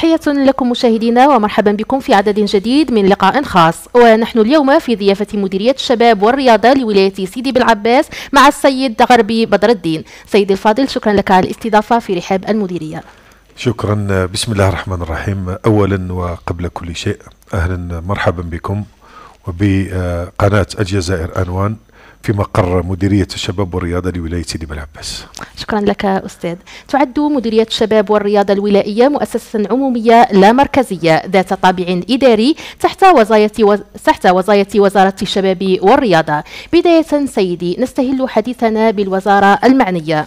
تحية لكم مشاهدينا ومرحبا بكم في عدد جديد من لقاء خاص ونحن اليوم في ضيافة مديرية الشباب والرياضة لولاية سيدي بالعباس مع السيد غربي بدر الدين سيدي الفاضل شكرا لك على الاستضافة في رحاب المديرية شكرا بسم الله الرحمن الرحيم أولا وقبل كل شيء أهلا مرحبا بكم وبقناة الجزائر أنوان في مقر مديرية الشباب والرياضة لولاية سيدي بلعباس شكرا لك أستاذ تعد مديرية الشباب والرياضة الولائية مؤسسة عمومية لا مركزية ذات طابع إداري تحت وزاية, و... تحت وزاية وزارة الشباب والرياضة بداية سيدي نستهل حديثنا بالوزارة المعنية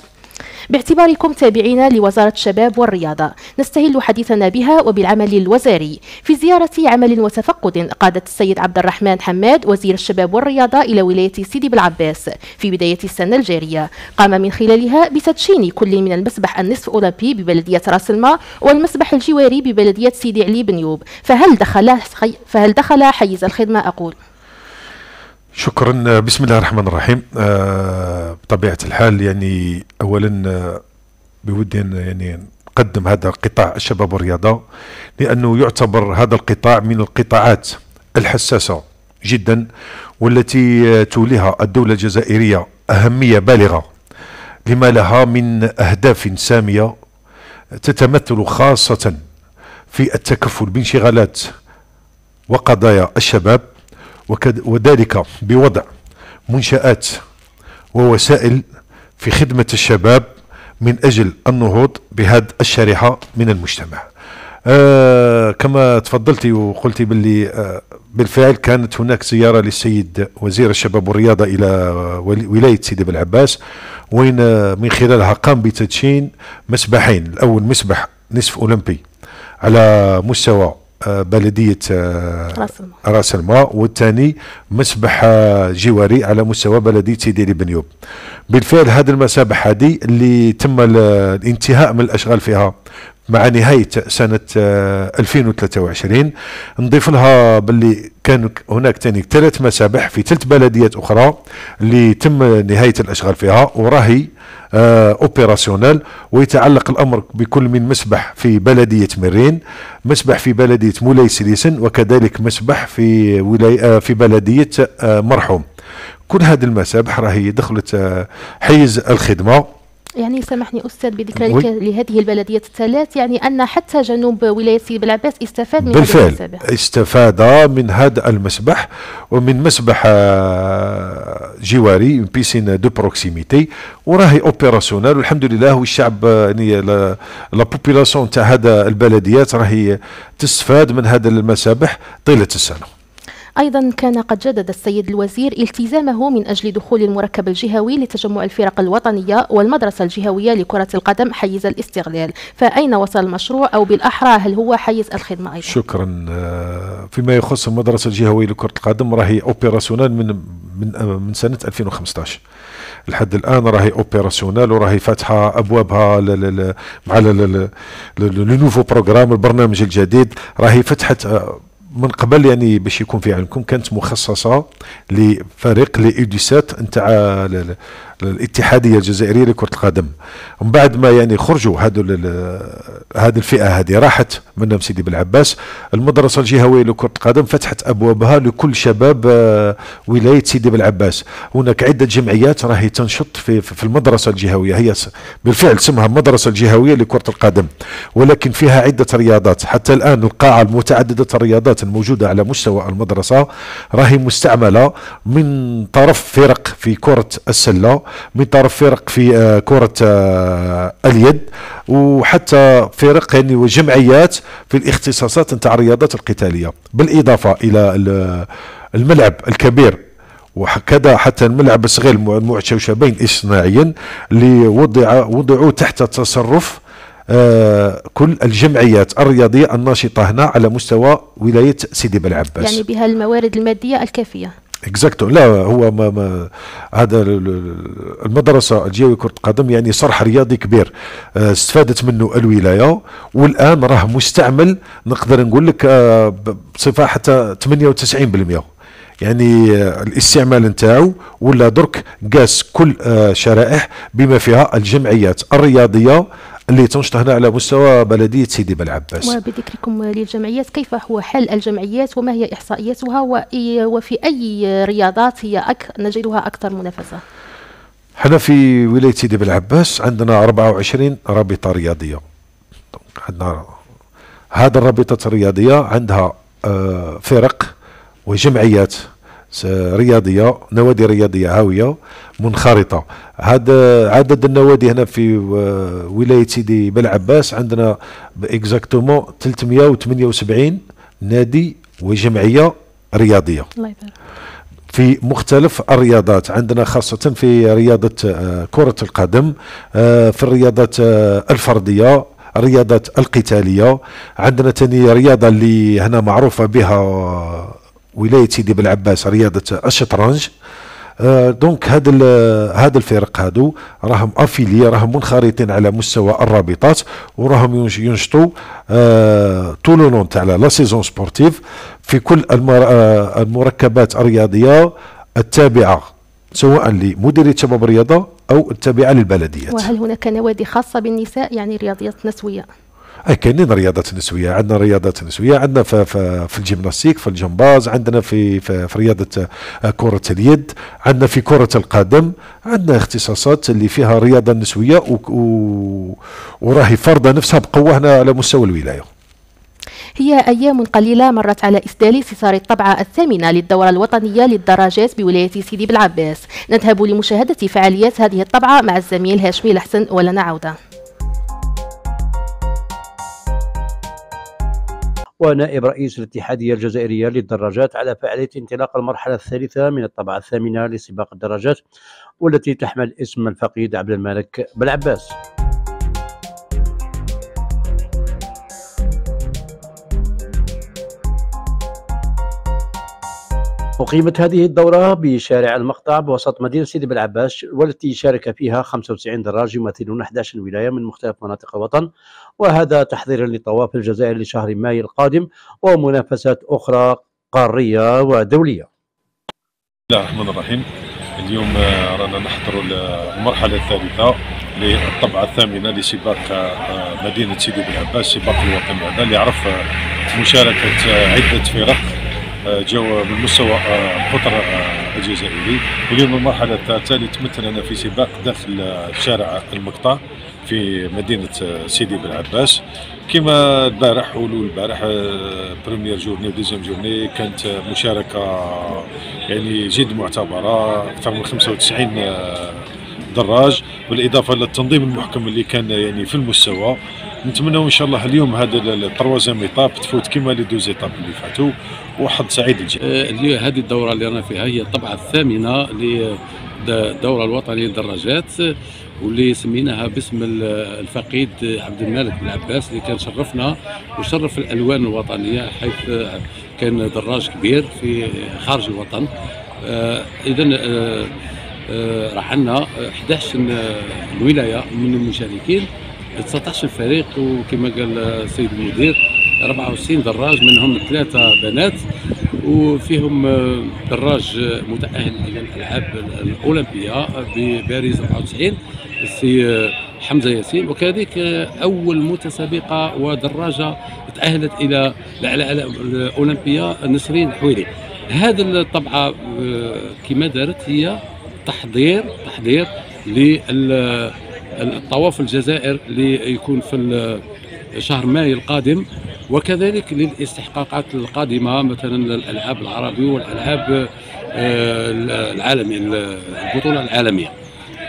باعتباركم تابعين لوزارة الشباب والرياضة نستهل حديثنا بها وبالعمل الوزاري في زيارة عمل وتفقد قادت السيد عبد الرحمن حماد وزير الشباب والرياضة إلى ولاية سيدي بالعباس في بداية السنة الجارية قام من خلالها بتدشين كل من المسبح النصف أولمبي ببلدية راس الماء والمسبح الجواري ببلدية سيدي علي بنيوب فهل دخل فهل دخل حيز الخدمة أقول شكرا آه، بسم الله الرحمن الرحيم آه بطبيعه الحال يعني اولا آه، بودي يعني نقدم هذا القطاع الشباب والرياضه لانه يعتبر هذا القطاع من القطاعات الحساسه جدا والتي توليها الدوله الجزائريه اهميه بالغه لما لها من اهداف ساميه تتمثل خاصه في التكفل بانشغالات وقضايا الشباب وذلك بوضع منشآت ووسائل في خدمة الشباب من أجل النهوض بهذه الشريحة من المجتمع آه كما تفضلتي وقلتي باللي آه بالفعل كانت هناك زيارة للسيد وزير الشباب والرياضة إلى ولاية سيدي عباس وين آه، من خلالها قام بتدشين مسبحين الأول مسبح نصف أولمبي على مستوى بلديه آه، راس الماء والثاني مسبح آه، جواري على مستوى بلديه سيدي بنيوب بالفعل هذه المسابح هذه اللي تم الانتهاء من الاشغال فيها مع نهاية سنة 2023 آه، نضيف لها باللي كان هناك تاني ثلاث مسابح في ثلاث بلديات أخرى اللي تم نهاية الأشغال فيها وراهي اوبيراسيونال آه، ويتعلق الأمر بكل من مسبح في بلدية مرين مسبح في بلدية مولاي سليسن وكذلك مسبح في ولاية آه، في بلدية مرحوم كل هذه المسابح راهي دخلت حيز الخدمة يعني سامحني أستاذ بذكر و... لهذه البلديات الثلاث يعني أن حتى جنوب ولاية سيدي بلعباس استفاد من بالفعل المسبح. استفاد من هذا المسبح ومن مسبح آه، جواري بيسين دو بروكسيميتي وراهي اوبيراسيونال والحمد لله والشعب آه، يعني لا بوبيلاسيون تاع هذا البلديات راهي تستفاد من هذا المسابح طيله السنه أيضا كان قد جدد السيد الوزير التزامه من أجل دخول المركب الجهوي لتجمع الفرق الوطنية والمدرسة الجهوية لكرة القدم حيز الاستغلال فأين وصل المشروع أو بالأحرى هل هو حيز الخدمة أيضا؟ شكرا فيما يخص المدرسة الجهوية لكرة القدم راهي أوبيراسيونال من, من, من سنة 2015 لحد الان راهي اوبيراسيونال وراهي فاتحه ابوابها مع لو نوفو بروغرام البرنامج الجديد راهي فتحت من قبل يعني باش يكون في علمكم كانت مخصصه لفريق لي اوديسات نتاع الاتحاديه الجزائريه لكره القدم من بعد ما يعني خرجوا هذو هذه الفئه هذه راحت منهم سيدي بالعباس المدرسه الجهويه لكره القدم فتحت ابوابها لكل شباب آه، ولايه سيدي بالعباس هناك عده جمعيات راهي تنشط في في المدرسه الجهويه هي بالفعل اسمها المدرسه الجهويه لكره القدم ولكن فيها عده رياضات حتى الان القاعه المتعدده الرياضات الموجوده على مستوى المدرسه راهي مستعمله من طرف فرق في كره السله من طرف فرق في آه، كرة آه، اليد وحتى فرق يعني وجمعيات في الاختصاصات نتاع الرياضات القتالية بالإضافة إلى الملعب الكبير وكذا حتى الملعب الصغير المعشوشبين شوشبين اصطناعيا اللي وضع وضعوا تحت تصرف آه كل الجمعيات الرياضية الناشطة هنا على مستوى ولاية سيدي بلعباس يعني بها الموارد المادية الكافية اكزاكتو لا هو ما ما هذا المدرسه الجيوي كره قدم يعني صرح رياضي كبير آه، استفادت منه الولايه والان راه مستعمل نقدر نقول لك آه، بصفه حتى 98% يعني آه، الاستعمال نتاعو ولا درك قاس كل شرائح بما فيها الجمعيات الرياضيه اللي تنشط هنا على مستوى بلديه سيدي بلعباس. وبذكركم للجمعيات كيف هو حال الجمعيات وما هي احصائياتها وفي اي رياضات هي أك... نجدها اكثر منافسه؟ حنا في ولايه سيدي بلعباس عندنا 24 رابطه رياضيه. عندنا هذه الرابطه الرياضيه عندها آه، فرق وجمعيات رياضيه نوادي رياضيه هاويه منخرطه هاد عدد النوادي هنا في آه، ولايه سيدي بلعباس عندنا اكزاكتومون 378 نادي وجمعيه رياضيه الله يبارك في مختلف الرياضات عندنا خاصة في رياضة آه، كرة القدم آه، في الرياضات الفردية الرياضات القتالية عندنا تاني رياضة اللي هنا معروفة بها ولايه سيدي بن رياضه الشطرنج آه دونك هاد هاد الفرق هادو راهم افيلي راهم منخرطين على مستوى الرابطات وراهم ينشطوا آه طول لون تاع لا سيزون سبورتيف في كل المر... آه المركبات الرياضيه التابعه سواء لمديريه شباب الرياضه او التابعه للبلديات. وهل هناك نوادي خاصه بالنساء يعني رياضيات نسويه؟ اه كاينين رياضات نسويه عندنا رياضات نسويه عندنا في, في, في الجيمناستيك في الجمباز عندنا في في, في رياضه آه، كره اليد عندنا في كره القدم عندنا اختصاصات اللي فيها رياضه نسويه و, و وراهي فارضه نفسها بقوه هنا على مستوى الولايه هي أيام قليلة مرت على إسدال صار الطبعة الثامنة للدورة الوطنية للدراجات بولاية سيدي بالعباس نذهب لمشاهدة فعاليات هذه الطبعة مع الزميل هاشمي الحسن ولنا عودة ونائب رئيس الاتحادية الجزائرية للدراجات على فعالية انطلاق المرحلة الثالثة من الطبعة الثامنة لسباق الدراجات والتي تحمل اسم الفقيد عبد الملك بن عباس أقيمت هذه الدورة بشارع المقطع بوسط مدينة سيدي عباس والتي شارك فيها 95 دراج يمثلون 11 ولاية من مختلف مناطق الوطن وهذا تحضيرا لطواف الجزائر لشهر ماي القادم ومنافسات أخرى قارية ودولية بسم الله الرحمن الرحيم اليوم آه، رانا نحضروا المرحلة الثالثة للطبعة الثامنة لسباق آه، مدينة سيدي عباس سباق الوطن هذا اللي عرف آه، مشاركة عدة فرق جو من مستوى القطر آه، آه، الجزائري اليوم المرحله تمثل تمثلنا في سباق داخل شارع المقطع في مدينه آه، سيدي بن عباس كما البارح ولو البارح بريمير جورني وديزيام جورني كانت مشاركه يعني جد معتبره اكثر من 95 دراج بالاضافه للتنظيم المحكم اللي كان يعني في المستوى نتمنوا ان شاء الله اليوم هذا التروازيام ايطاب تفوت كما لي دوز ايطاب اللي فاتوا وحظ سعيد الجميع آه، هذه الدوره اللي رانا فيها هي الطبعه الثامنه للدوره الوطنيه للدراجات واللي سميناها باسم الفقيد عبد الملك بن عباس اللي كان شرفنا وشرف الالوان الوطنيه حيث كان دراج كبير في خارج الوطن آه، اذا آه، راح عندنا 11 ولايه من المشاركين 19 فريق وكما قال السيد المدير 64 دراج منهم ثلاثه بنات وفيهم آه، دراج متاهل الى الالعاب الاولمبيه بباريس 94 السي آه، حمزه ياسين وكذلك آه، اول متسابقه ودراجه تاهلت الى الاولمبيه نسرين حويري هذا الطبعه كما دارت هي تحضير تحضير لل الطواف الجزائر اللي يكون في شهر ماي القادم وكذلك للاستحقاقات القادمه مثلا الالعاب العربيه والالعاب آه، العالمي البطوله العالميه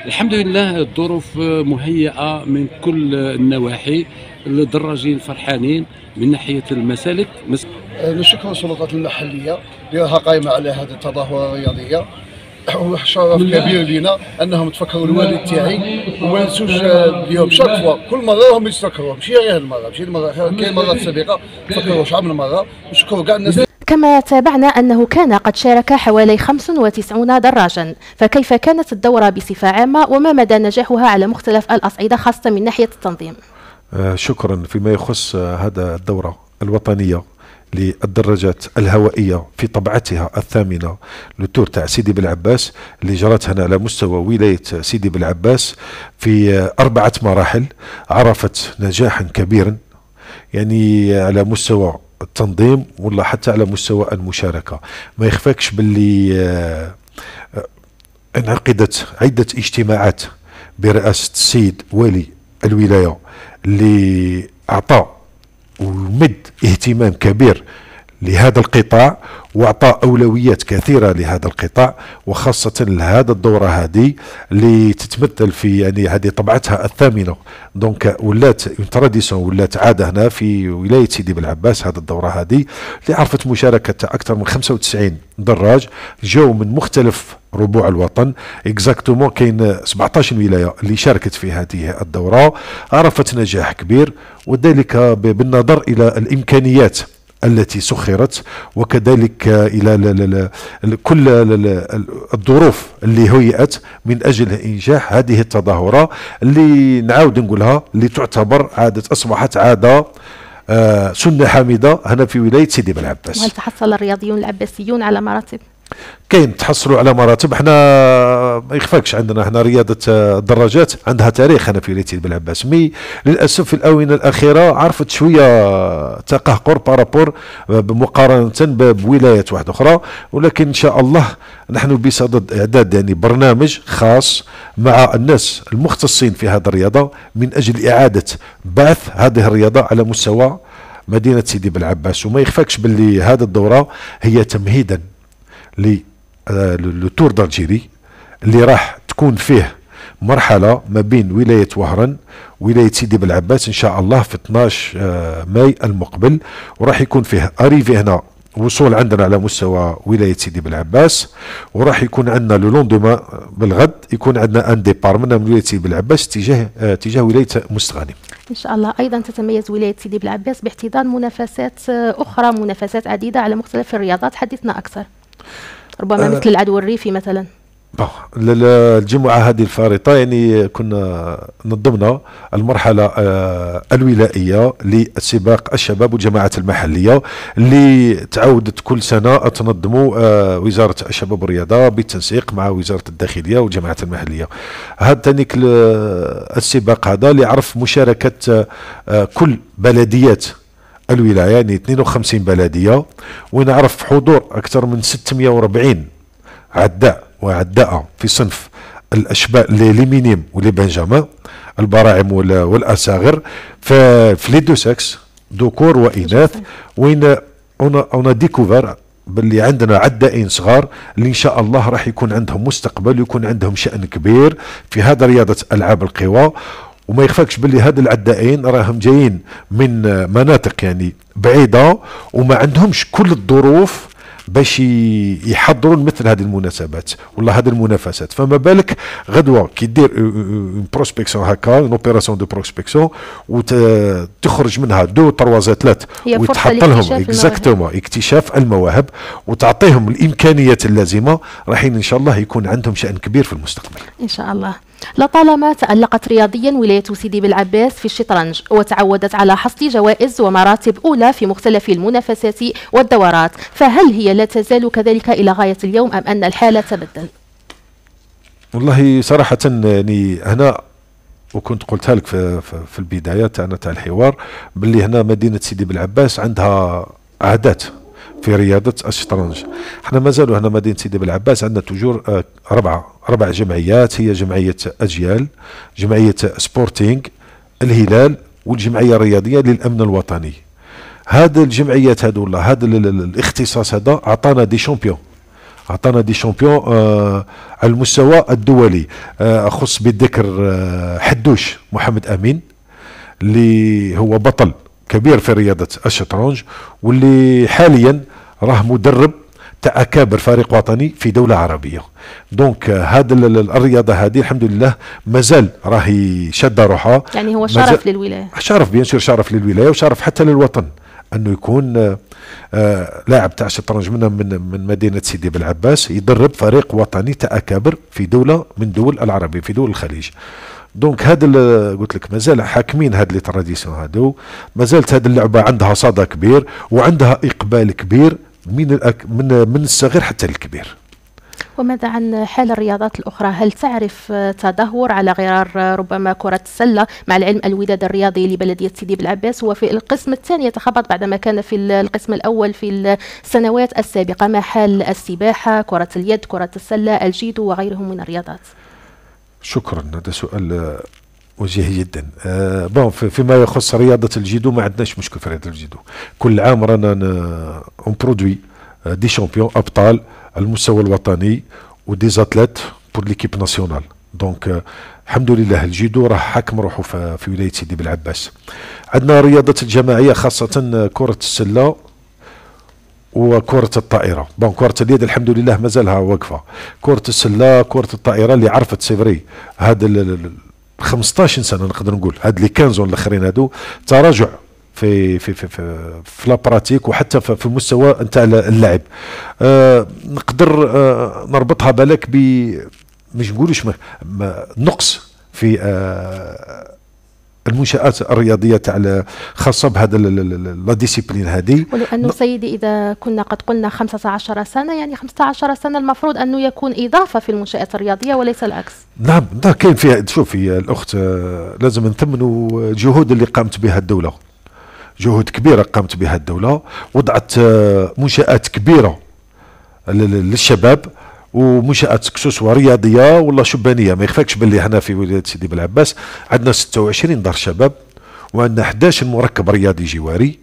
الحمد لله الظروف مهيئه من كل النواحي الدراجين فرحانين من ناحيه المسالك نشكر السلطات المحليه لانها قائمه على هذه التظاهره الرياضيه شرف كبير لينا انهم تفكروا الوالد تاعي وما نسوش آه، اليوم شاك فوا كل مره هم يتفكروا ماشي غير المره ماشي المره كاين مرات سابقه تفكروا شحال من مره نشكروا كاع الناس كما تابعنا أنه كان قد شارك حوالي 95 دراجا فكيف كانت الدورة بصفة عامة وما مدى نجاحها على مختلف الأصعدة خاصة من ناحية التنظيم آه، شكرا فيما يخص آه، هذا الدورة الوطنية للدراجات الهوائية في طبعتها الثامنة لتور تاع سيدي بالعباس اللي جرت هنا على مستوى ولاية سيدي بالعباس في أربعة مراحل عرفت نجاحا كبيرا يعني على مستوى التنظيم ولا حتى على مستوى المشاركة ما يخفاكش باللي آه، انعقدت عدة اجتماعات برئاسة السيد والي الولاية اللي أعطى ومد اهتمام كبير لهذا القطاع واعطى اولويات كثيره لهذا القطاع وخاصه لهذا الدوره هذه اللي تتمثل في يعني هذه طبعتها الثامنه دونك ولات تراديسيون ولات عاده هنا في ولايه سيدي عباس هذه الدوره هذه اللي عرفت مشاركه اكثر من 95 دراج جاو من مختلف ربوع الوطن اكزاكتومون كاين 17 ولايه اللي شاركت في هذه الدوره عرفت نجاح كبير وذلك بالنظر الى الامكانيات التي سخرت وكذلك الى كل الظروف اللي هيئت من اجل انجاح هذه التظاهره اللي نعاود نقولها اللي تعتبر عاده اصبحت عاده آه، سنه حامده هنا في ولايه سيدي بن عباس. هل تحصل الرياضيون العباسيون على مراتب؟ كاين تحصلوا على مراتب حنا ما يخفاكش عندنا حنا رياضه آه، الدراجات عندها تاريخ انا في ريت بالعباس مي للاسف في الاونه الاخيره عرفت شويه آه، تقهقر بارابور آه، مقارنه بولايات واحده اخرى ولكن ان شاء الله نحن بصدد اعداد يعني برنامج خاص مع الناس المختصين في هذه الرياضه من اجل اعاده بعث هذه الرياضه على مستوى مدينه سيدي بالعباس وما يخفاكش باللي هذه الدوره هي تمهيدا لي آه، لو تور دالجيري اللي راح تكون فيه مرحله ما بين ولايه وهران ولايه سيدي بلعباس ان شاء الله في 12 آه، ماي المقبل وراح يكون فيه اريفي هنا وصول عندنا على مستوى ولايه سيدي بلعباس وراح يكون عندنا لو لوندوما بالغد يكون عندنا ان ديبار من ولايه سيدي بلعباس تجاه اتجاه تجاه ولايه مستغانم. ان شاء الله ايضا تتميز ولايه سيدي بلعباس باحتضان منافسات آه، اخرى منافسات عديده على مختلف الرياضات حدثنا اكثر. ربما آه. مثل العدوى الريفي مثلا الجمعة هذه الفارطة يعني كنا نظمنا المرحلة آه، الولائية لسباق الشباب والجماعات المحلية اللي تعودت كل سنة تنظم آه، وزارة الشباب والرياضة بالتنسيق مع وزارة الداخلية والجماعات المحلية هذا تانيك السباق هذا اللي عرف مشاركة كل بلديات الولايه يعني 52 بلديه ونعرف حضور اكثر من 640 عداء وعداءه في صنف الاشباء لي مينيم ولي بنجامان البراعم والاساغر في لي دو سكس ذكور واناث وين اون اون ديكوفر باللي عندنا عدائين صغار اللي ان شاء الله راح يكون عندهم مستقبل ويكون عندهم شان كبير في هذا رياضه العاب القوى وما يخفاكش باللي هاد العدائين راهم جايين من مناطق يعني بعيده وما عندهمش كل الظروف باش يحضروا مثل هذه المناسبات ولا هذه المنافسات فما بالك غدوه كي دير بروسبكسيون هكا اون اوبيراسيون دو بروسبكسيون وتخرج منها دو تروا زاتلات وتحط لهم اكزاكتومون اكتشاف المواهب وتعطيهم الامكانيات اللازمه رايحين ان شاء الله يكون عندهم شان كبير في المستقبل ان شاء الله لطالما تألقت رياضيا ولاية سيدي بالعباس في الشطرنج وتعودت على حصد جوائز ومراتب أولى في مختلف المنافسات والدورات فهل هي لا تزال كذلك إلى غاية اليوم أم أن الحالة تبدل؟ والله صراحة يعني هنا وكنت قلتها لك في, في البداية تاعنا تاع الحوار باللي هنا مدينة سيدي بالعباس عندها عادات في رياضة الشطرنج حنا مازالوا هنا مدينة سيدي بلعباس عندنا توجور أربعة أربع جمعيات هي جمعية أجيال جمعية سبورتينغ الهلال والجمعية الرياضية للأمن الوطني هاد الجمعيات هادو ولا هذا الاختصاص هذا عطانا دي شامبيون عطانا دي شامبيون آه على المستوى الدولي آه اخص بالذكر آه حدوش محمد امين اللي هو بطل كبير في رياضه الشطرنج واللي حاليا راه مدرب تاع اكابر فريق وطني في دوله عربيه دونك هذا آه، الرياضه هذه الحمد لله مازال راهي شاده روحها يعني هو شرف للولايه شرف بيان سور شرف للولايه وشرف حتى للوطن انه يكون آه، آه، لاعب تاع الشطرنج من من مدينه سيدي بلعباس يدرب فريق وطني تاع اكابر في دوله من دول العربيه في دول الخليج دونك هاد قلت لك مازال حاكمين هاد لي تراديسيون هادو مازالت هاد اللعبه عندها صدى كبير وعندها اقبال كبير من الأك من من الصغير حتى الكبير وماذا عن حال الرياضات الأخرى هل تعرف تدهور على غرار ربما كرة السلة مع العلم الوداد الرياضي لبلدية سيدي بلعباس هو في القسم الثاني يتخبط بعدما كان في القسم الأول في السنوات السابقة ما حال السباحة كرة اليد كرة السلة الجيدو وغيرهم من الرياضات شكرا هذا سؤال آه، وجيه جدا آه بون فيما يخص رياضه الجيدو ما عندناش مشكل في رياضه الجيدو كل عام رانا اون برودوي دي شامبيون ابطال على المستوى الوطني ودي زاتليت بور ليكيب ناسيونال دونك الحمد لله الجيدو راه حاكم روحه في ولايه سيدي بلعباس عندنا رياضه الجماعيه خاصه آه، كره السله وكرة الطائرة بون كرة اليد الحمد لله مازالها واقفة كرة السلة كرة الطائرة اللي عرفت سيفري ال 15 سنة نقدر نقول هاد لي 15 الاخرين هادو تراجع في في في في, في لابراتيك وحتى في, في المستوى نتاع اللعب أه نقدر أه نربطها بالك ب مش نقولوش نقص في أه المنشات الرياضيه تاع خاصه بهذا لا ديسيبلين هذه ولانه سيدي اذا كنا قد قلنا 15 سنه يعني 15 سنه المفروض انه يكون اضافه في المنشات الرياضيه وليس العكس نعم نعم كاين فيها شوفي الاخت آه، لازم نثمنوا الجهود اللي قامت بها الدوله جهود كبيره قامت بها الدوله وضعت آه، منشات كبيره للشباب ومنشات كسوسوا رياضيه ولا شبانيه ما يخفاكش باللي هنا في ولايه سيدي بلعباس عندنا 26 دار شباب وعندنا 11 مركب رياضي جواري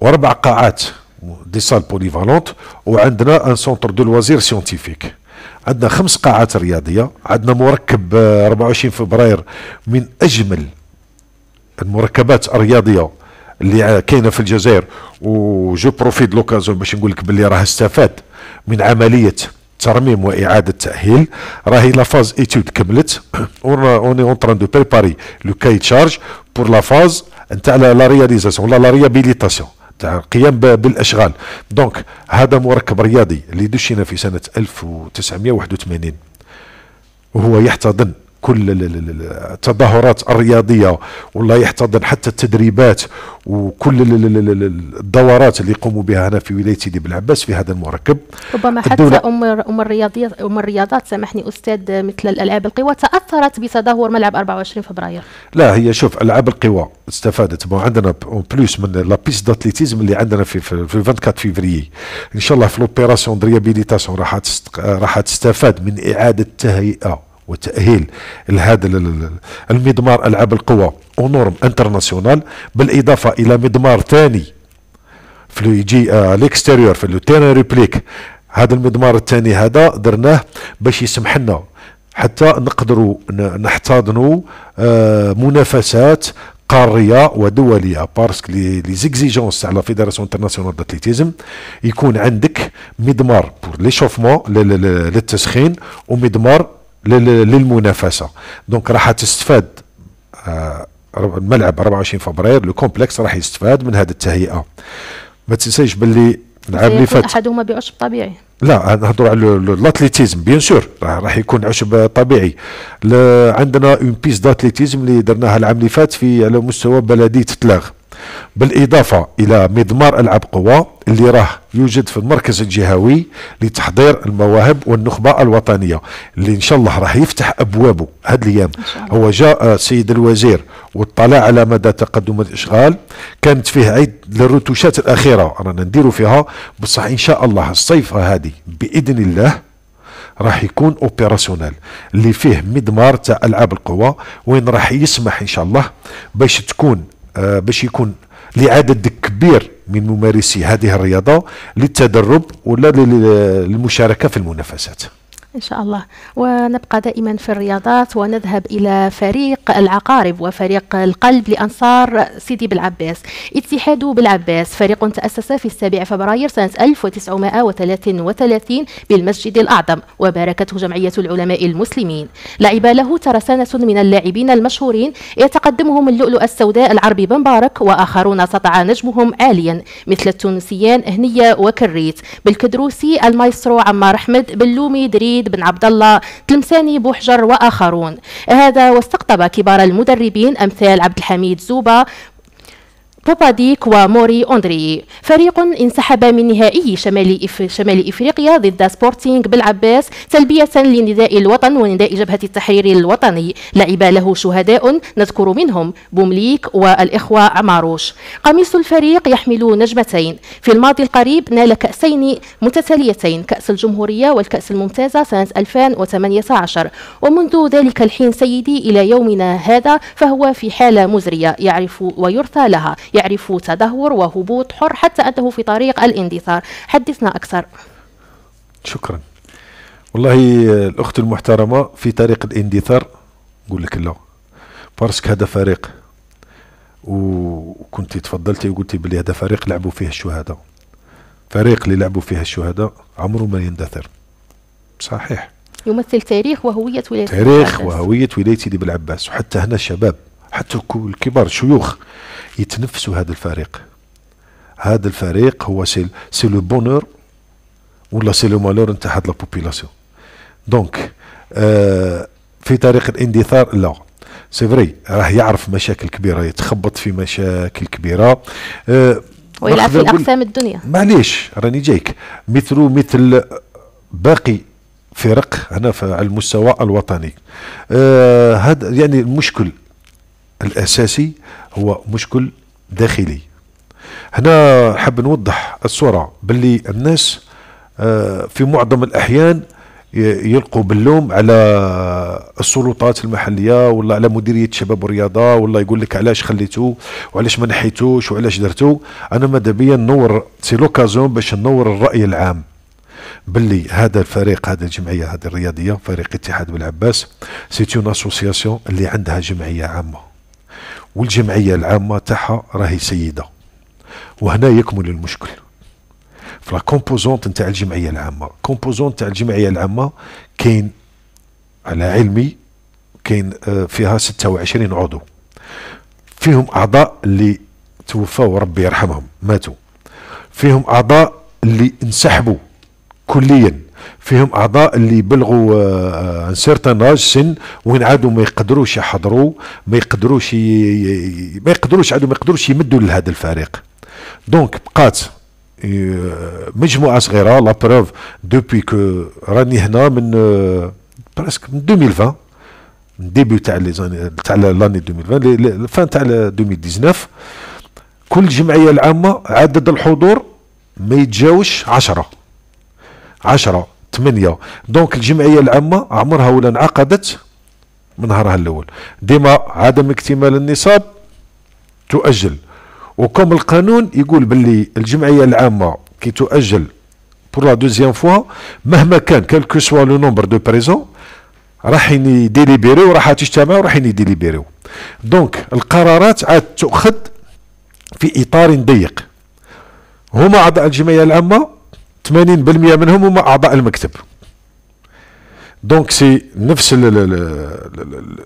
واربع قاعات دي سال بوليفالونت وعندنا ان سونتر دو لوازير سيونتيفيك عندنا خمس قاعات رياضيه عندنا مركب 24 فبراير من اجمل المركبات الرياضيه اللي كاينه في الجزائر وجو بروفيت لوكازون باش نقول لك باللي راه استفاد من عمليه الترميم واعاده التاهيل راهي لا فاز ايتود كملت اوني اون تران دو بريباري لو كاي تشارج بور لا فاز نتاع لا رياليزاسيون ولا لا ريابيليتاسيون تاع القيام بالاشغال دونك هذا مركب رياضي اللي دشينا في سنه 1981 وهو يحتضن كل التظاهرات الرياضيه والله يحتضن حتى التدريبات وكل الدورات اللي يقوموا بها هنا في ولايه سيدي بلعباس في هذا المركب ربما حتى ام الرياضيات ام الرياضات سامحني استاذ مثل الالعاب القوى تاثرت بتدهور ملعب 24 فبراير لا هي شوف العاب القوى استفادت ما عندنا بلوس من لا بيس داتليتيزم اللي عندنا في في 24 فيفري ان شاء الله في لوبيراسيون دو ريابيليتاسيون راح راح تستفاد من اعاده تهيئه وتأهيل لهذا المضمار ألعاب القوى ونورم انترناسيونال بالإضافة إلى مضمار ثاني في يجي آه، ليكستيريور في لو تيران ريبليك هذا المضمار الثاني هذا درناه باش يسمح لنا حتى نقدروا نحتضنوا آه، منافسات قاريه ودوليه بارسك لي زيكزيجونس تاع لا فيدراسيون انترناسيونال داتليتيزم يكون عندك مضمار بور ليشوفمون للتسخين ومضمار للمنافسه دونك راح تستفاد آه، الملعب 24 فبراير لو كومبلكس راح يستفاد من هذه التهيئه ما تنسيش باللي العام اللي فات احدهما بعشب طبيعي لا نهضروا على الاتليتيزم بيان سور راح يكون عشب طبيعي عندنا اون بيس داتليتيزم اللي درناها العام اللي فات في على مستوى بلديه تلاغ بالإضافة إلى مضمار ألعاب قوى اللي راه يوجد في المركز الجهوي لتحضير المواهب والنخبة الوطنية اللي إن شاء الله راح يفتح أبوابه هاد الأيام هو جاء السيد آه، الوزير واطلع على مدى تقدم الإشغال كانت فيه عيد للرتوشات الأخيرة رانا نديروا فيها بصح إن شاء الله الصيف هذه بإذن الله راح يكون اوبيراسيونيل اللي فيه مضمار تاع العاب القوى وين راح يسمح ان شاء الله باش تكون آه، باش يكون لعدد كبير من ممارسي هذه الرياضه للتدرب ولا للمشاركه في المنافسات إن شاء الله ونبقى دائما في الرياضات ونذهب إلى فريق العقارب وفريق القلب لأنصار سيدي بالعباس اتحاد بالعباس فريق تأسس في السابع فبراير سنة 1933 بالمسجد الأعظم وباركته جمعية العلماء المسلمين لعب له ترسانة من اللاعبين المشهورين يتقدمهم اللؤلؤ السوداء العربي بن بارك وآخرون سطع نجمهم عاليا مثل التونسيان هنية وكريت بالكدروسي المايسترو عمار أحمد بلومي دريد سعيد بن عبد الله تلمساني بوحجر وآخرون هذا واستقطب كبار المدربين أمثال عبد الحميد زوبا بوباديك وموري أندري فريق انسحب من نهائي شمال, إف... شمال إفريقيا ضد سبورتينغ بالعباس تلبية لنداء الوطن ونداء جبهة التحرير الوطني لعب له شهداء نذكر منهم بومليك والإخوة عماروش قميص الفريق يحمل نجمتين في الماضي القريب نال كأسين متتاليتين كأس الجمهورية والكأس الممتازة سنة 2018 ومنذ ذلك الحين سيدي إلى يومنا هذا فهو في حالة مزرية يعرف ويرثى لها يعرف تدهور وهبوط حر حتى أنه في طريق الاندثار حدثنا أكثر شكرا والله آه، الأخت المحترمة في طريق الاندثار نقول لك لا بارسك هذا فريق وكنت تفضلتي وقلتي بلي هذا فريق لعبوا فيه الشهداء فريق اللي لعبوا فيه الشهداء عمره ما يندثر صحيح يمثل تاريخ وهوية ولاية تاريخ وهوية ولاية سيدي بلعباس وحتى هنا الشباب حتى الكبار الشيوخ يتنفسوا هذا الفريق هذا الفريق هو سي سي لو بونور ولا سي لو مالور نتاع هاد لا بوبيلاسيون دونك آه في طريق الاندثار لا سي فري راه يعرف مشاكل كبيره يتخبط في مشاكل كبيره آه ويلعب في اقسام الدنيا معليش راني جايك مثل مثل باقي فرق هنا على المستوى الوطني آه يعني المشكل الأساسي هو مشكل داخلي هنا حاب نوضح الصورة باللي الناس آه، في معظم الأحيان يلقوا باللوم على السلطات المحليه ولا على مديريه الشباب والرياضه ولا يقول لك علاش خليتو وعلاش ما نحيتوش وعلاش درتو انا ماذا بيا نور سي لوكازيون باش نور الراي العام باللي هذا الفريق هذه الجمعيه هذه الرياضيه فريق اتحاد بالعباس سي اون اسوسياسيون اللي عندها جمعيه عامه والجمعيه العامه تاعها راهي سيده وهنا يكمن المشكل في لا كومبوزونت نتاع الجمعيه العامه كومبوزونت تاع الجمعيه العامه كاين على علمي كاين آه، فيها 26 عضو فيهم اعضاء اللي توفوا ربي يرحمهم ماتوا فيهم اعضاء اللي انسحبوا كليا فيهم اعضاء اللي بلغوا ان سيرتان اج سن وين عادوا ما يقدروش يحضروا ما يقدروش ما يقدروش عادوا ما يقدروش يمدوا لهذا الفريق دونك بقات آه، مجموعه صغيره لا بروف دوبي كو راني هنا من برسك آه، من 2020 من ديبي تاع لي تاع لاني 2020 فان تاع 2019 كل جمعيه العامه عدد الحضور ما يتجاوش 10 10 8 دونك الجمعيه العامه عمرها ولا انعقدت من نهارها الاول ديما عدم اكتمال النصاب تؤجل وكم القانون يقول باللي الجمعيه العامه كي تؤجل بور لا دوزيام فوا مهما كان كالكو سوا لو نومبر دو بريزون راح يديليبيريو راح تجتمع وراح يديليبيريو دونك القرارات عاد تؤخذ في اطار ضيق هما اعضاء الجمعيه العامه 80% منهم هما اعضاء المكتب دونك سي نفس ال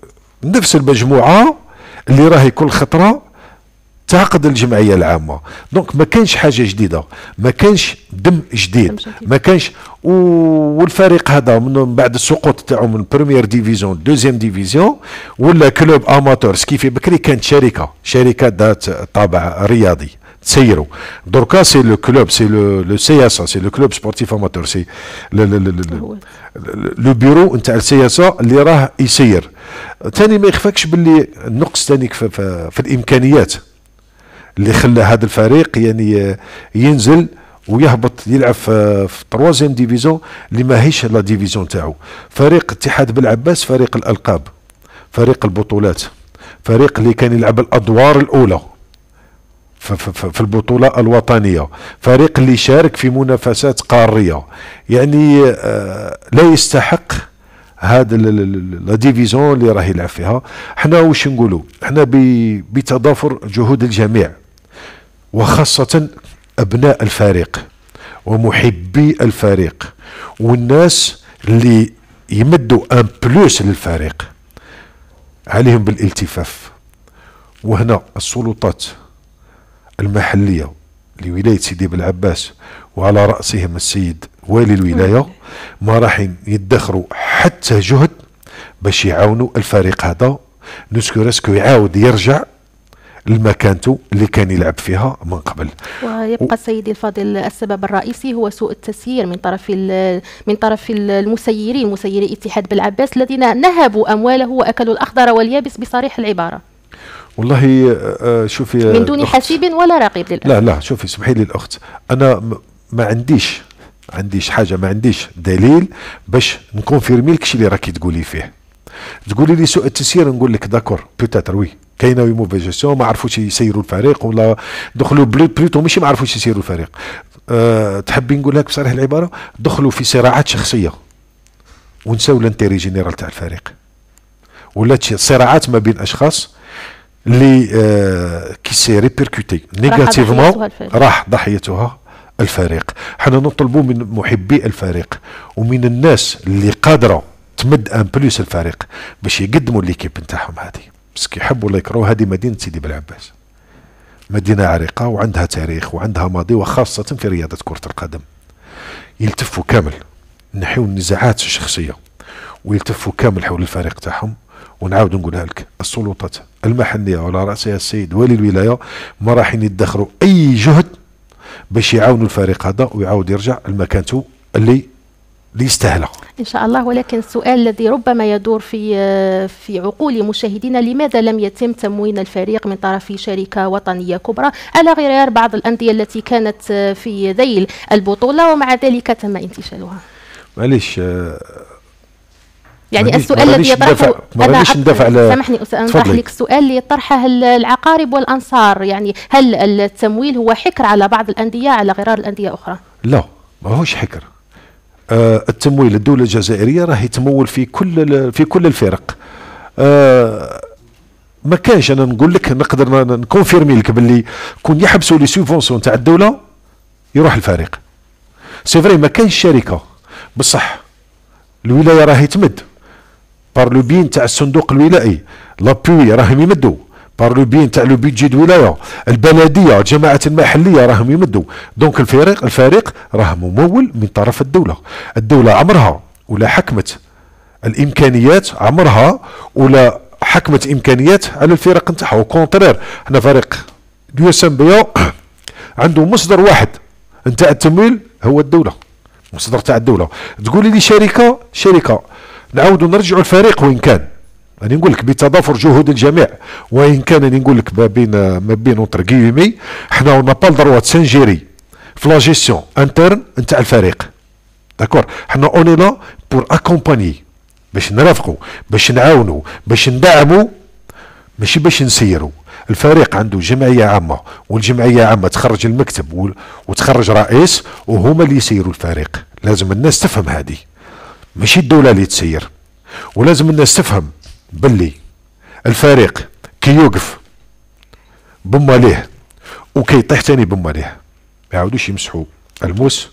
نفس المجموعه اللي راهي كل خطره تعقد الجمعيه العامه دونك ما كانش حاجه جديده ما كانش دم جديد ما كانش والفريق هذا من بعد السقوط تاعو من بريمير ديفيزيون دوزيام ديفيزيون ولا كلوب اماتور سكيفي بكري كانت شركه شركه ذات طابع رياضي تسيروا دركا سي لو كلوب سي لو سي اس سي لو كلوب سبورتيف اماتور سي لو بيرو نتاع السي اس اللي راه يسير ثاني ما يخفاكش باللي النقص ثاني في, في, في الامكانيات اللي خلى هذا الفريق يعني ينزل ويهبط يلعب في تروازيام ديفيزيون اللي ماهيش لا ديفيزيون تاعو فريق اتحاد بالعباس فريق الالقاب فريق البطولات فريق اللي كان يلعب الادوار الاولى في البطولة الوطنية فريق اللي شارك في منافسات قارية يعني آه، لا يستحق هذا لا ديفيزون اللي راه يلعب فيها حنا واش نقولوا حنا بتضافر جهود الجميع وخاصة أبناء الفريق ومحبي الفريق والناس اللي يمدوا ان بلوس للفريق عليهم بالالتفاف وهنا السلطات المحلية لولاية سيدي بالعباس وعلى رأسهم السيد والي الولاية ما راح يدخروا حتى جهد باش يعاونوا الفريق هذا نسكو راسكو يعاود يرجع لمكانته اللي كان يلعب فيها من قبل ويبقى سيدي الفاضل السبب الرئيسي هو سوء التسيير من طرف من طرف المسيرين مسيري اتحاد بالعباس الذين نهبوا امواله واكلوا الاخضر واليابس بصريح العباره والله آه، آه، شوفي آه، من دون حسيب ولا رقيب للأخت لا لا شوفي سمحي لي الأخت أنا ما عنديش عنديش حاجة ما عنديش دليل باش نكونفيرمي لك الشيء اللي راكي تقولي فيه تقولي لي سوء التسيير نقول لك داكور بوتيتر وي كاينه وي موفي جيستيون ما عرفوش يسيروا الفريق ولا دخلوا بلوتو ماشي ما عرفوش يسيروا الفريق أه تحبي نقول لك بصريح العباره دخلوا في صراعات شخصيه ونساو الانتيري جينيرال تاع الفريق ولات صراعات ما بين اشخاص اللي آه، كي سي ريبيركوتي نيجاتيفمون راح ضحيتها الفريق حنا نطلبوا من محبي الفريق ومن الناس اللي قادره تمد ان بلوس الفريق باش يقدموا ليكيب نتاعهم هذه بس يحبوا ولا يكرهوا هذه مدينه سيدي بلعباس مدينه عريقه وعندها تاريخ وعندها ماضي وخاصه في رياضه كره القدم يلتفوا كامل نحيوا النزاعات الشخصيه ويلتفوا كامل حول الفريق تاعهم ونعاود نقولها لك السلطات المحليه وعلى راسها السيد ولي الولايه ما راحين يدخروا اي جهد باش يعاونوا الفريق هذا ويعاود يرجع لمكانته اللي ليستهلك ان شاء الله ولكن السؤال الذي ربما يدور في في عقول مشاهدينا لماذا لم يتم تموين الفريق من طرف شركه وطنيه كبرى على غرار بعض الانديه التي كانت في ذيل البطوله ومع ذلك تم انتشالها معليش يعني السؤال الذي يطرحه انا سامحني سامح لك السؤال اللي يطرحه العقارب والانصار يعني هل التمويل هو حكر على بعض الانديه على غرار الانديه اخرى؟ لا ماهوش حكر آه التمويل الدوله الجزائريه راهي تمول في كل في كل الفرق آه ما كانش انا نقول لك نقدر نكونفيرمي لك باللي كون يحبسوا لي سوبونسيون تاع الدوله يروح الفريق سي فري ما كانش شركه بصح الولايه راهي تمد بار لو بين تاع الصندوق الولائي لابوي راهم يمدوا بار لو بين تاع لو بيدجي الولايه البلديه الجماعات المحليه راهم يمدوا دونك الفريق الفريق راه ممول من طرف الدوله الدوله عمرها ولا حكمت الامكانيات عمرها ولا حكمت امكانيات على الفرق نتاعها وكونترير حنا فريق اليو اس ام بي عنده مصدر واحد نتاع التمويل هو الدوله مصدر تاع الدوله تقولي لي شركه شركه نعاودوا نرجعوا الفريق وين كان راني نقول لك بتضافر جهود الجميع وان كان راني نقول لك ما بين ما بين اونتر كيمي حنا ونا با دروا سانجيري في لا جيستيون انترن نتاع الفريق داكور حنا اوني لا بور اكومباني باش نرافقوا باش نعاونوا باش ندعموا ماشي باش نسيروا الفريق عنده جمعيه عامه والجمعيه عامه تخرج المكتب وتخرج رئيس وهما اللي يسيروا الفريق لازم الناس تفهم هذه ماشي الدولة اللي تسير ولازم الناس تفهم باللي الفريق كي يوقف بماليه وكي يطيح تاني بماليه ما يعاودوش يمسحوا الموس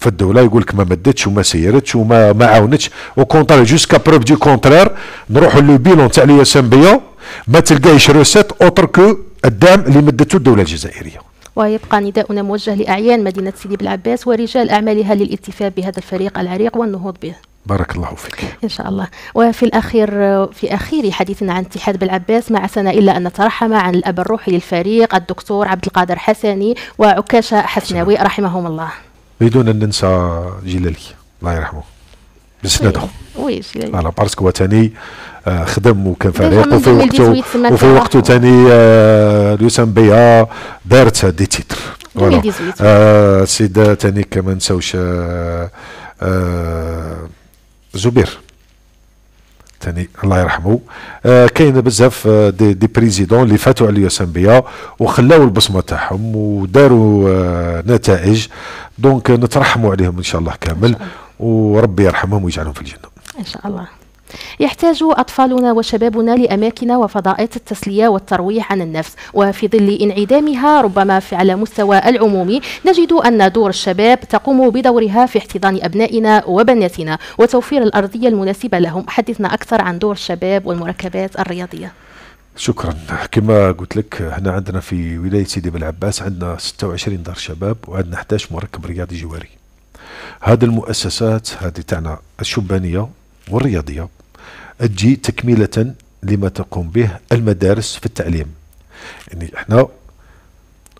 في الدوله يقول لك ما مدتش وما سيرتش وما ما عاونتش وكونتر جوسكا بروف دي كونترير نروحوا لو بيلون تاع لي اس ام بي ما تلقايش روسيت اوتر كو الدعم اللي مدته الدوله الجزائريه ويبقى نداؤنا موجه لاعيان مدينه سيدي بلعباس ورجال اعمالها للالتفاف بهذا الفريق العريق والنهوض به بارك الله فيك إن شاء الله وفي الأخير في أخير حديثنا عن اتحاد بالعباس ما عسانا إلا أن نترحم عن الأب الروحي للفريق الدكتور عبد القادر حسني وعكاشة حسناوي نعم. رحمهم الله بدون أن ننسى جلالي الله يرحمه بسندهم إيه. وي جلالي فوالا باسكو تاني آه، خدم وكان فريق وفي وقته وفي وقته تاني آه، لوسام بيا دارت دي تيتر فوالا السيد آه، تاني كما نساوش زبير ثاني الله يرحمه آه كاين بزاف آه، دي, دي بريزيدون اللي فاتوا على بيا وخلاو البصمه تاعهم وداروا آه نتائج دونك نترحموا عليهم ان شاء الله كامل شاء الله. وربي يرحمهم ويجعلهم في الجنه ان شاء الله يحتاج أطفالنا وشبابنا لأماكن وفضاءات التسلية والترويح عن النفس وفي ظل انعدامها ربما على مستوى العمومي نجد أن دور الشباب تقوم بدورها في احتضان أبنائنا وبناتنا وتوفير الأرضية المناسبة لهم حدثنا أكثر عن دور الشباب والمركبات الرياضية شكرا كما قلت لك هنا عندنا في ولايه سيدي بلعباس عندنا 26 دار شباب وعندنا 11 مركب رياضي جواري هذه المؤسسات هذه تاعنا الشبانيه والرياضيه تجي تكملة لما تقوم به المدارس في التعليم يعني احنا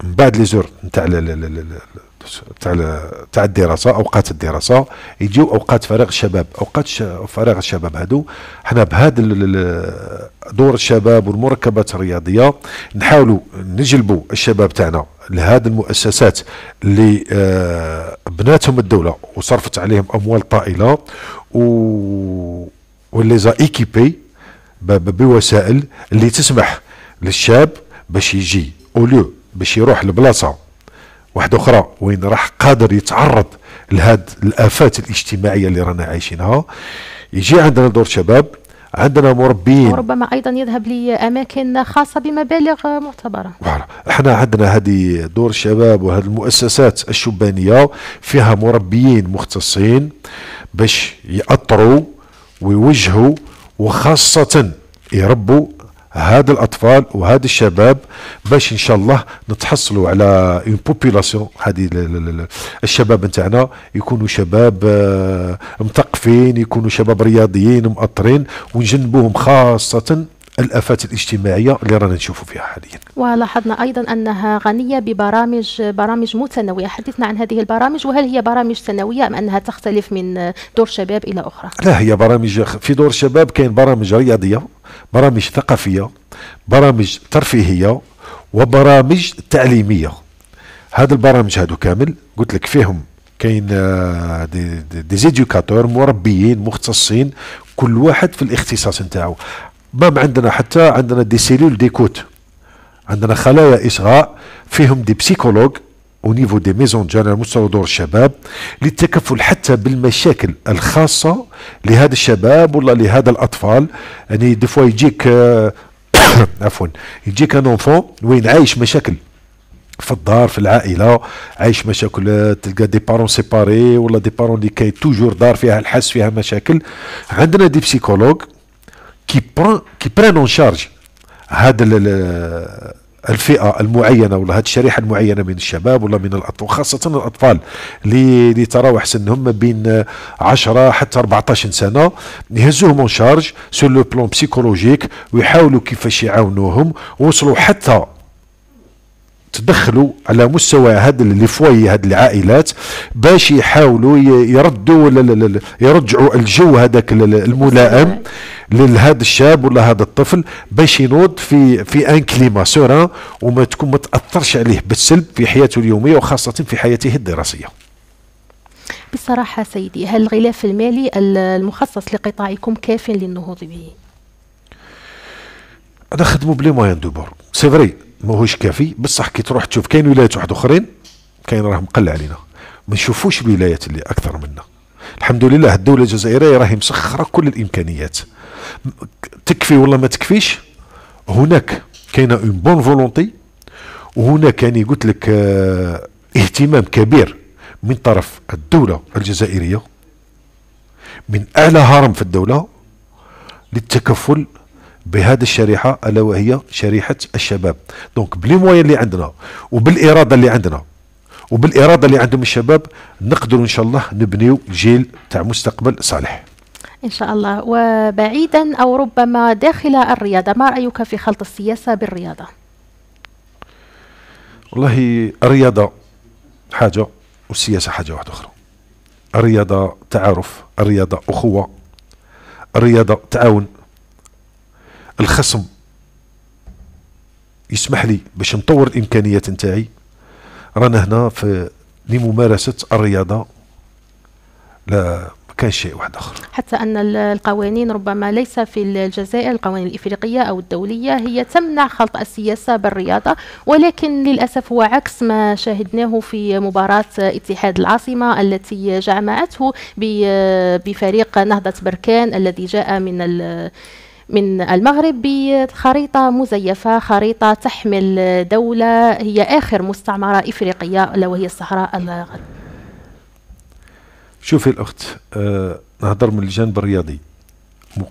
من بعد لي زور نتاع تاع تاع الدراسه اوقات الدراسه يجيو اوقات فراغ الشباب اوقات فراغ الشباب هادو حنا بهذا دور الشباب والمركبات الرياضيه نحاولوا نجلبوا الشباب تاعنا لهذه المؤسسات اللي آه، بناتهم الدوله وصرفت عليهم اموال طائله و وليزا ايكيبي بوسائل اللي تسمح للشاب باش يجي اوليو باش يروح لبلاصه واحده اخرى وين راح قادر يتعرض لهاد الافات الاجتماعيه اللي رانا عايشينها يجي عندنا دور شباب عندنا مربين وربما ايضا يذهب لاماكن خاصه بمبالغ معتبره احنا عندنا هذه دور الشباب وهذه المؤسسات الشبانيه فيها مربيين مختصين باش ياطروا ويوجهوا وخاصة يربوا هاد الاطفال وهاد الشباب باش ان شاء الله نتحصلوا على اون بوبولاسيون هذه الشباب نتاعنا يكونوا شباب آه، مثقفين يكونوا شباب رياضيين مأطرين ونجنبوهم خاصه الافات الاجتماعيه اللي رانا نشوفوا فيها حاليا ولاحظنا ايضا انها غنيه ببرامج برامج متنوعه حدثنا عن هذه البرامج وهل هي برامج سنويه ام انها تختلف من دور شباب الى اخرى لا هي برامج في دور شباب كاين برامج رياضيه برامج ثقافيه برامج ترفيهيه وبرامج تعليميه هاد البرامج هادو كامل قلت لك فيهم كاين آه، دي, دي, دي مربيين مختصين كل واحد في الاختصاص نتاعو مام عندنا حتى عندنا دي سيلول ديكوت عندنا خلايا إصغاء فيهم دي بسيكولوج او نيفو دي ميزون جينيرال مستوى دور الشباب للتكفل حتى بالمشاكل الخاصه لهذا الشباب ولا لهذا الاطفال يعني دي فوا يجيك عفوا يجيك ان اونفون وين عايش مشاكل في الدار في العائله عايش مشاكل تلقى دي بارون سيباري ولا دي بارون اللي كاين توجور دار فيها الحس فيها مشاكل عندنا دي بسيكولوج كي بران كي بران اون شارج هاد الفئه المعينه ولا هاد الشريحه المعينه من الشباب ولا من الاطفال خاصه الاطفال اللي تراوح سنهم ما بين 10 حتى 14 سنه يهزوهم اون شارج سور لو بلون بسيكولوجيك ويحاولوا كيفاش يعاونوهم وصلوا حتى تدخلوا على مستوى هاد لي فواي هاد العائلات باش يحاولوا يردوا يرجعوا الجو هذاك الملائم لهذا الشاب ولا هذا الطفل باش ينوض في في ان كليما سوران وما تكون ما تاثرش عليه بالسلب في حياته اليوميه وخاصه في حياته الدراسيه بصراحه سيدي هل الغلاف المالي المخصص لقطاعكم كاف للنهوض به انا بلي موان بور سي فري ماهوش كافي بصح كي تروح تشوف كاين ولايات واحد اخرين كاين راهم قل علينا ما نشوفوش الولايات اللي اكثر منا الحمد لله الدوله الجزائريه راهي مسخره كل الامكانيات تكفي ولا ما تكفيش هناك كاينه اون بون فولونتي وهناك يعني قلت لك اه اهتمام كبير من طرف الدوله الجزائريه من اعلى هرم في الدوله للتكفل بهذه الشريحه الا وهي شريحه الشباب دونك بلي موين اللي عندنا وبالاراده اللي عندنا وبالاراده اللي عندهم الشباب نقدروا ان شاء الله نبنيو جيل تاع مستقبل صالح إن شاء الله وبعيدا أو ربما داخل الرياضة ما رأيك في خلط السياسة بالرياضة؟ والله الرياضة حاجة والسياسة حاجة واحدة أخرى الرياضة تعارف الرياضة أخوة الرياضة تعاون الخصم يسمح لي باش نطور الامكانيات نتاعي رانا هنا في لممارسه الرياضه لا كان شيء واحد اخر حتى ان القوانين ربما ليس في الجزائر القوانين الافريقيه او الدوليه هي تمنع خلط السياسه بالرياضه ولكن للاسف هو عكس ما شاهدناه في مباراه اتحاد العاصمه التي جمعته بفريق نهضه بركان الذي جاء من من المغرب بخريطة مزيفة خريطة تحمل دولة هي آخر مستعمرة إفريقية ألا وهي الصحراء الغرب شوفي الأخت أه نهضر من الجانب الرياضي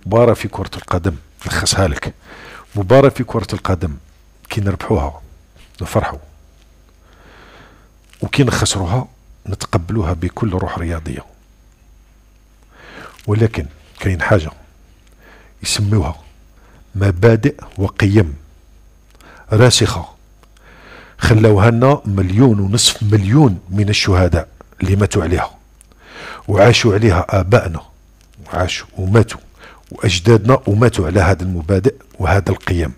مباراة في كرة القدم نلخصها لك مباراة في كرة القدم كي نربحوها نفرحوا وكي نخسروها نتقبلوها بكل روح رياضية ولكن كاين حاجه يسميوها مبادئ وقيم راسخة خلوها لنا مليون ونصف مليون من الشهداء اللي ماتوا عليها وعاشوا عليها آبائنا وعاشوا وماتوا وأجدادنا وماتوا على هذا المبادئ وهذا القيم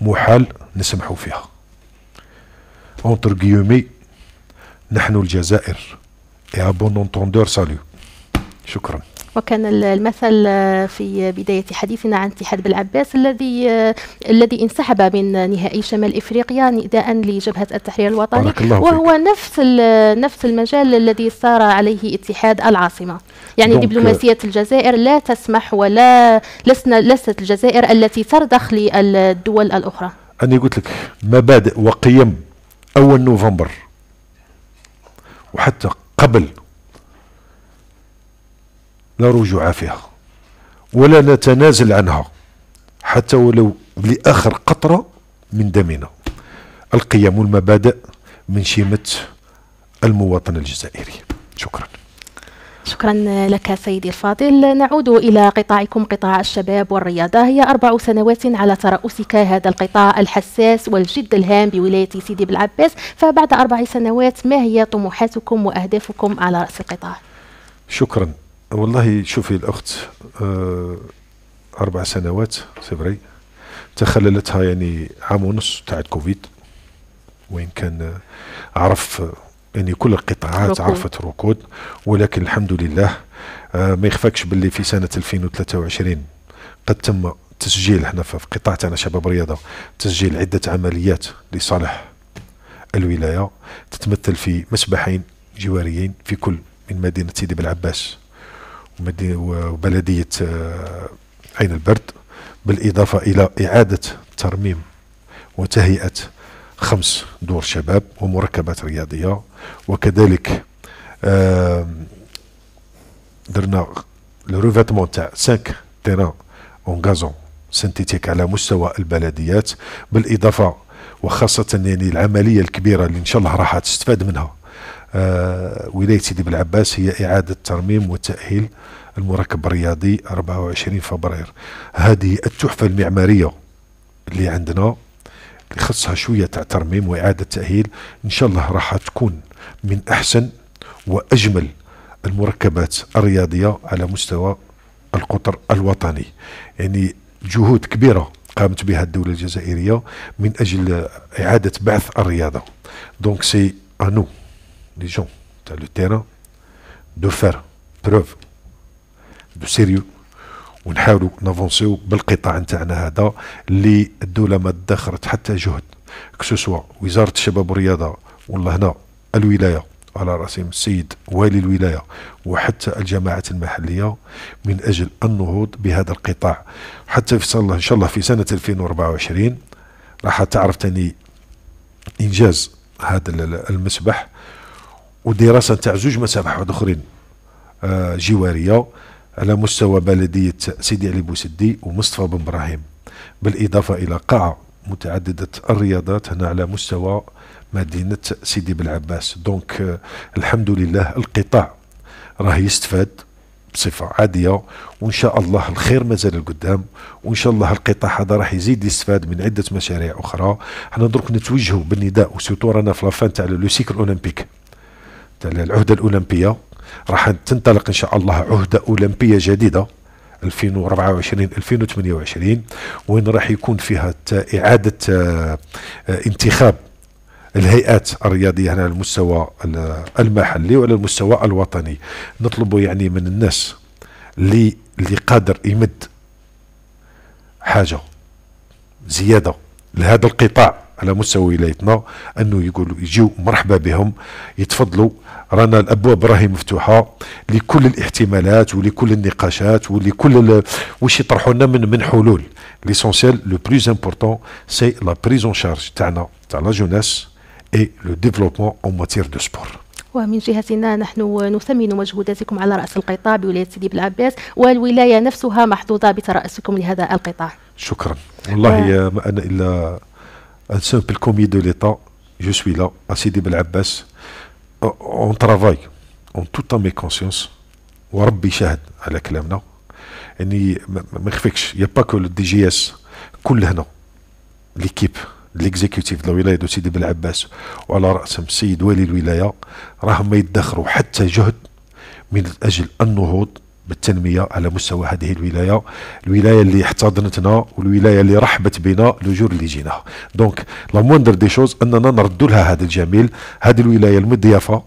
محال نسمحوا فيها اونتر قيومي نحن الجزائر يا بون أونتوندور ساليو شكرا وكان المثل في بداية حديثنا عن اتحاد بالعباس الذي الذي انسحب من نهائي شمال افريقيا نداء لجبهة التحرير الوطني وهو فيك. نفس نفس المجال الذي سار عليه اتحاد العاصمة يعني دبلوماسية الجزائر لا تسمح ولا لسنا لست الجزائر التي ترضخ للدول الأخرى أنا قلت لك مبادئ وقيم أول نوفمبر وحتى قبل لا رجوع فيها ولا نتنازل عنها حتى ولو لآخر قطرة من دمنا القيم والمبادئ من شيمة المواطن الجزائري شكرا شكرا لك سيدي الفاضل نعود إلى قطاعكم قطاع الشباب والرياضة هي أربع سنوات على ترأسك هذا القطاع الحساس والجد الهام بولاية سيدي بالعباس فبعد أربع سنوات ما هي طموحاتكم وأهدافكم على رأس القطاع شكرا والله شوفي الأخت آه، أربع سنوات سبري تخللتها يعني عام ونص تاع كوفيد وين كان آه، عرف آه، يعني كل القطاعات ركود. عرفت ركود ولكن الحمد لله ما يخفاكش باللي في سنة 2023 قد تم تسجيل احنا في قطاع تاعنا شباب الرياضه تسجيل عده عمليات لصالح الولايه تتمثل في مسبحين جواريين في كل من مدينه سيدي بن عباس وبلدية آه، عين البرد بالإضافة إلى إعادة ترميم وتهيئة خمس دور شباب ومركبات رياضية وكذلك درنا لو تاع 5 تيران اون غازون سنتيتيك على مستوى البلديات بالاضافه وخاصه يعني العمليه الكبيره اللي ان شاء الله راح تستفاد منها آه، ولاية سيدي بالعباس هي إعادة ترميم وتأهيل المركب الرياضي 24 فبراير هذه التحفة المعمارية اللي عندنا اللي خصها شوية تاع ترميم وإعادة تأهيل إن شاء الله راح تكون من أحسن وأجمل المركبات الرياضية على مستوى القطر الوطني يعني جهود كبيرة قامت بها الدولة الجزائرية من أجل إعادة بعث الرياضة دونك سي أنو les gens, tu le terrain, de faire preuve de sérieux ونحاولوا نافونسيو بالقطاع نتاعنا هذا اللي الدوله ما ادخرت حتى جهد كسوسوا وزاره الشباب والرياضه والله هنا الولايه على راسهم السيد والي الولايه وحتى الجماعات المحليه من اجل النهوض بهذا القطاع حتى في الله ان شاء الله في سنه 2024 راح تعرف تاني انجاز هذا المسبح ودراسه تاع زوج مسابح واحد اخرين آه، جواريه على مستوى بلديه سيدي علي بوسدي ومصطفى بن ابراهيم بالاضافه الى قاعه متعدده الرياضات هنا على مستوى مدينه سيدي عباس دونك آه، الحمد لله القطاع راه يستفاد بصفة عادية وإن شاء الله الخير مازال القدام وإن شاء الله القطاع هذا راح يزيد يستفاد من عدة مشاريع أخرى حنا درك نتوجهوا بالنداء وسيرتو رانا في لافان تاع لو سيكل أولمبيك العهده الاولمبيه راح تنطلق ان شاء الله عهده اولمبيه جديده 2024 2028 وين راح يكون فيها اعاده آه، انتخاب الهيئات الرياضيه هنا على المستوى المحلي وعلى المستوى الوطني نطلب يعني من الناس اللي اللي قادر يمد حاجه زياده لهذا القطاع على مستوى ولايتنا انه يقولوا يجيو مرحبا بهم يتفضلوا رانا الابواب راهي مفتوحه لكل الاحتمالات ولكل النقاشات ولكل واش يطرحوا لنا من من حلول ليسونسيال لو بلوز امبورطون سي لا بريزون شارج تاعنا تاع لا جونيس اي لو ديفلوبمون اون ماتير دو سبور ومن جهتنا نحن نثمن مجهوداتكم على راس القطاع بولايه سيدي بلعباس والولايه نفسها محظوظه بتراسكم لهذا القطاع شكرا والله و... ما انا الا un simple commis de l'État, je suis là, à Sidi Bel-Abbas, euh, on travaille en toute âme conscience, وربي شاهد على كلامنا اني ما نخفيكش يا با كو دي جي اس كل هنا ليكيب ليكزيكوتيف دو ولايه سيدي بلعباس وعلى راسهم السيد ولي الولايه راهم ما يدخروا حتى جهد من اجل النهوض بالتنميه على مستوى هذه الولايه الولايه اللي احتضنتنا والولايه اللي رحبت بنا الاجور اللي جيناها دونك لا موندر دي شوز اننا نردوا لها هذا الجميل هذه الولايه المضيافه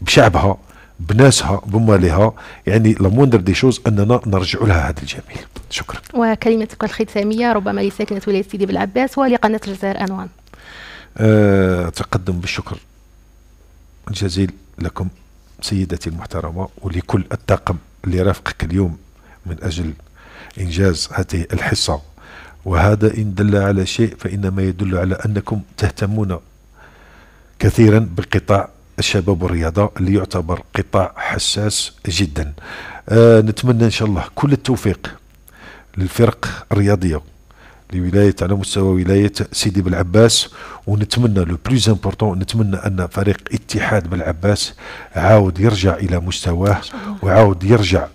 بشعبها بناسها بمالها يعني لا موندر دي شوز اننا نرجع لها هذا الجميل شكرا وكلمتك الختاميه ربما لساكنه ولايه سيدي بلعباس ولقناه الجزائر انوان أه، تقدم بالشكر الجزيل لكم سيدتي المحترمة ولكل الطاقم اللي رافقك اليوم من أجل إنجاز هذه الحصة وهذا إن دل على شيء فإنما يدل على أنكم تهتمون كثيرا بقطاع الشباب والرياضة اللي يعتبر قطاع حساس جدا آه نتمنى إن شاء الله كل التوفيق للفرق الرياضية لولايه على مستوى ولايه سيدي بلعباس ونتمنى لو بلوز امبورطون نتمنى ان فريق اتحاد بلعباس عاود يرجع الى مستواه وعاود يرجع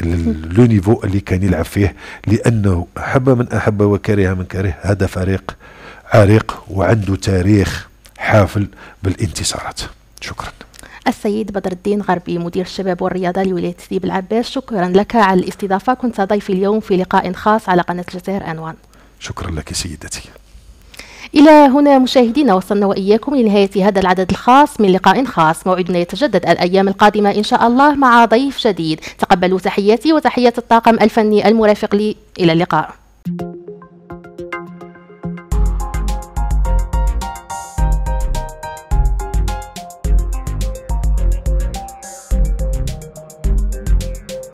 لو نيفو اللي كان يلعب فيه لانه احب من احب وكره من كره هذا فريق عريق وعنده تاريخ حافل بالانتصارات شكرا السيد بدر الدين غربي مدير الشباب والرياضه لولايه سيدي بلعباس شكرا لك على الاستضافه كنت ضيفي اليوم في لقاء خاص على قناه الجزائر انوان شكرا لك سيدتي إلى هنا مشاهدينا وصلنا وإياكم لنهاية هذا العدد الخاص من لقاء خاص موعدنا يتجدد الأيام القادمة إن شاء الله مع ضيف جديد تقبلوا تحياتي وتحيات الطاقم الفني المرافق لي إلى اللقاء